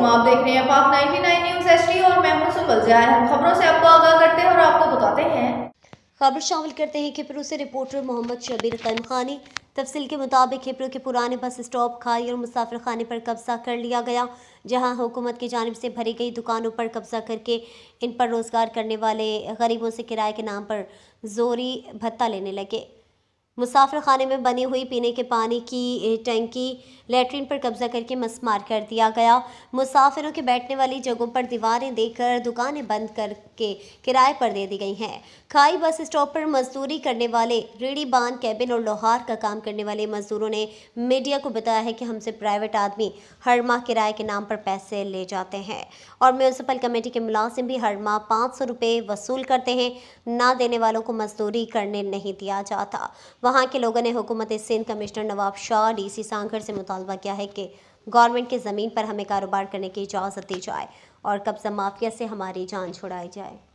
अलैक्म आप देख रहे हैं पाक 99 न्यूज एचडी और मैं हूं सुबल जयार हम खबरों से आपको आगाह करते हैं और आपको बताते हैं खबर शामिल करते हैं खिपरू से रिपोर्टर मोहम्मद शबीर कैम खानी तफसील के मुताबिक खिपरू के पुराने बस स्टॉप खाई और मुसाफिर खाने पर कब्जा कर लिया गया जहां हुकूमत की जानब से भरी गई दुकानों पर कब्जा करके इन पर रोज़गार करने वाले गरीबों से किराए के नाम पर जोरी भत्ता लेने लगे मुसाफिर खाने में बनी हुई पीने के पानी की टंकी लेटरिन पर कब्जा करके मसमार कर दिया गया मुसाफिरों के बैठने वाली जगहों पर दीवारें देकर दुकानें बंद करके किराए पर दे दी गई हैं खाई बस स्टॉप पर मजदूरी करने वाले रेड़ी बांध कैबिन और लोहार का काम करने वाले मजदूरों ने मीडिया को बताया है कि हमसे प्राइवेट आदमी हर माह किराए के नाम पर पैसे ले जाते हैं और म्यूनसिपल कमेटी के मुलाजिम भी हर माह पाँच सौ वसूल करते हैं ना देने वालों को मजदूरी करने नहीं दिया जाता वहाँ के लोगों ने हुकूमत Sindh commissioner Nawab Shah D C Sanghar से मुतालबा किया है कि गवर्नमेंट की ज़मीन पर हमें कारोबार करने की इजाज़त दी जाए और कब्ज़ा माफिया से हमारी जान छुड़ाई जाए